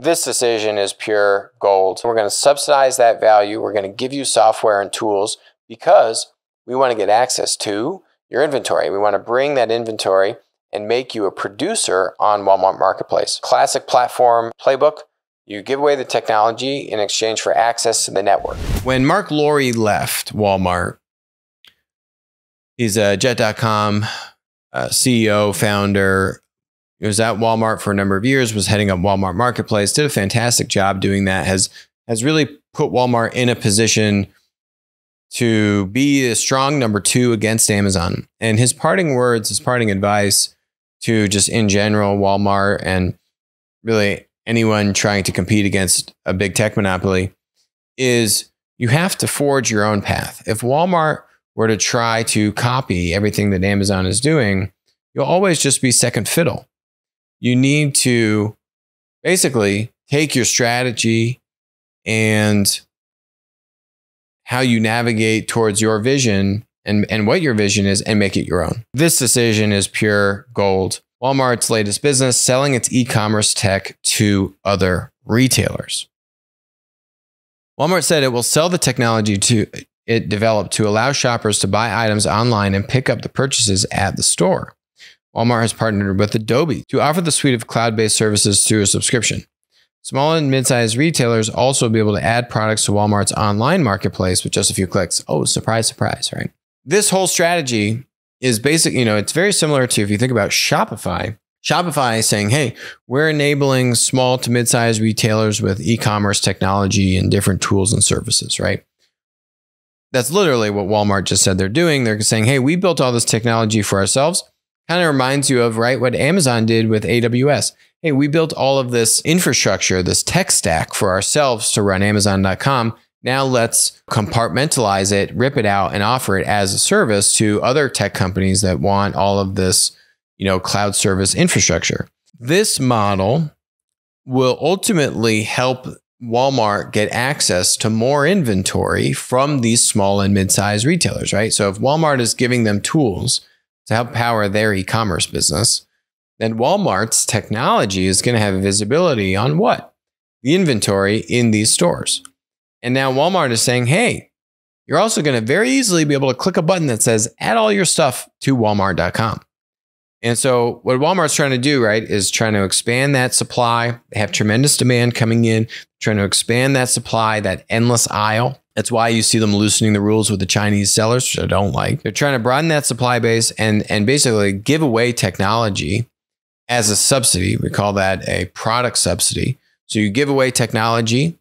This decision is pure gold. We're going to subsidize that value. We're going to give you software and tools because we want to get access to your inventory. We want to bring that inventory and make you a producer on Walmart Marketplace. Classic platform playbook. You give away the technology in exchange for access to the network. When Mark Laurie left Walmart, he's a jet.com uh, CEO, founder, it was at Walmart for a number of years, was heading up Walmart Marketplace, did a fantastic job doing that, has has really put Walmart in a position to be a strong number two against Amazon. And his parting words, his parting advice to just in general Walmart and really anyone trying to compete against a big tech monopoly is you have to forge your own path. If Walmart were to try to copy everything that Amazon is doing, you'll always just be second fiddle you need to basically take your strategy and how you navigate towards your vision and, and what your vision is and make it your own. This decision is pure gold. Walmart's latest business selling its e commerce tech to other retailers. Walmart said it will sell the technology to it developed to allow shoppers to buy items online and pick up the purchases at the store. Walmart has partnered with Adobe to offer the suite of cloud based services through a subscription. Small and mid sized retailers also will be able to add products to Walmart's online marketplace with just a few clicks. Oh, surprise, surprise, right? This whole strategy is basically, you know, it's very similar to if you think about Shopify. Shopify is saying, hey, we're enabling small to mid sized retailers with e commerce technology and different tools and services, right? That's literally what Walmart just said they're doing. They're saying, hey, we built all this technology for ourselves. Kind of reminds you of, right, what Amazon did with AWS. Hey, we built all of this infrastructure, this tech stack for ourselves to run Amazon.com. Now let's compartmentalize it, rip it out, and offer it as a service to other tech companies that want all of this, you know, cloud service infrastructure. This model will ultimately help Walmart get access to more inventory from these small and mid-sized retailers, right? So if Walmart is giving them tools to help power their e commerce business, then Walmart's technology is going to have visibility on what? The inventory in these stores. And now Walmart is saying, hey, you're also going to very easily be able to click a button that says add all your stuff to walmart.com. And so what Walmart's trying to do, right, is trying to expand that supply. They have tremendous demand coming in, trying to expand that supply, that endless aisle. That's why you see them loosening the rules with the Chinese sellers, which I don't like. They're trying to broaden that supply base and, and basically give away technology as a subsidy. We call that a product subsidy. So you give away technology.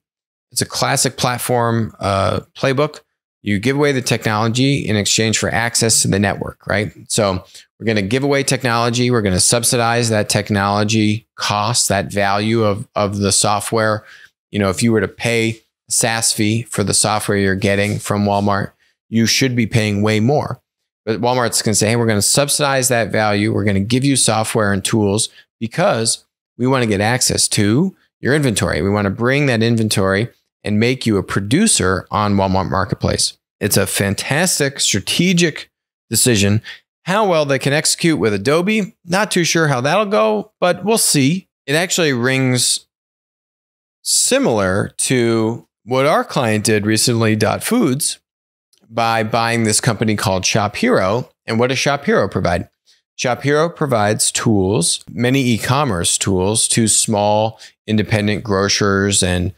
It's a classic platform uh, playbook. You give away the technology in exchange for access to the network, right? So we're going to give away technology. We're going to subsidize that technology cost, that value of, of the software. You know, if you were to pay SaaS fee for the software you're getting from Walmart, you should be paying way more. But Walmart's going to say, hey, we're going to subsidize that value. We're going to give you software and tools because we want to get access to your inventory. We want to bring that inventory and make you a producer on Walmart Marketplace. It's a fantastic strategic decision. How well they can execute with Adobe, not too sure how that'll go, but we'll see. It actually rings similar to what our client did recently, Dot Foods, by buying this company called Shop Hero. And what does Shop Hero provide? Shop Hero provides tools, many e-commerce tools to small independent grocers and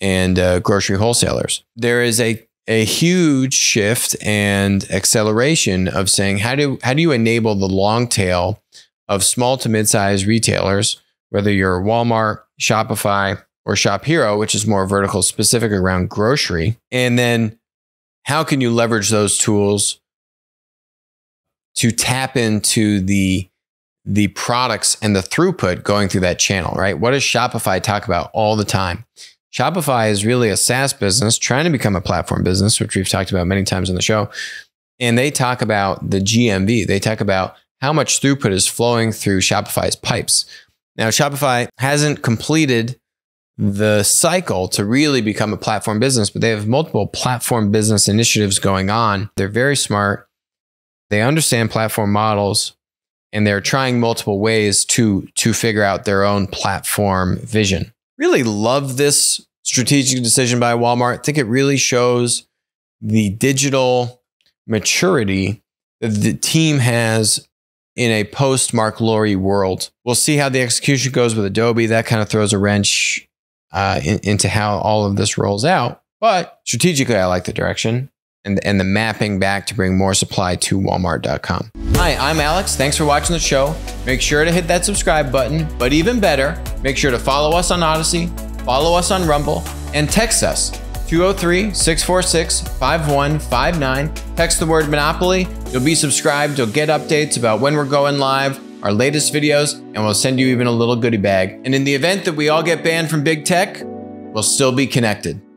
and uh, grocery wholesalers. There is a a huge shift and acceleration of saying how do how do you enable the long tail of small to mid-sized retailers, whether you're Walmart, Shopify, or Shop Hero, which is more vertical specific around grocery. And then how can you leverage those tools to tap into the the products and the throughput going through that channel, right? What does Shopify talk about all the time? Shopify is really a SaaS business trying to become a platform business, which we've talked about many times on the show. And they talk about the GMV. They talk about how much throughput is flowing through Shopify's pipes. Now, Shopify hasn't completed the cycle to really become a platform business, but they have multiple platform business initiatives going on. They're very smart. They understand platform models and they're trying multiple ways to to figure out their own platform vision. Really love this strategic decision by Walmart. I think it really shows the digital maturity that the team has in a post Mark Laurie world. We'll see how the execution goes with Adobe. That kind of throws a wrench uh, in, into how all of this rolls out. But strategically, I like the direction and, and the mapping back to bring more supply to walmart.com. Hi, I'm Alex. Thanks for watching the show. Make sure to hit that subscribe button, but even better, make sure to follow us on Odyssey, follow us on Rumble, and text us 203 646 5159. Text the word Monopoly. You'll be subscribed. You'll get updates about when we're going live our latest videos, and we'll send you even a little goodie bag. And in the event that we all get banned from big tech, we'll still be connected.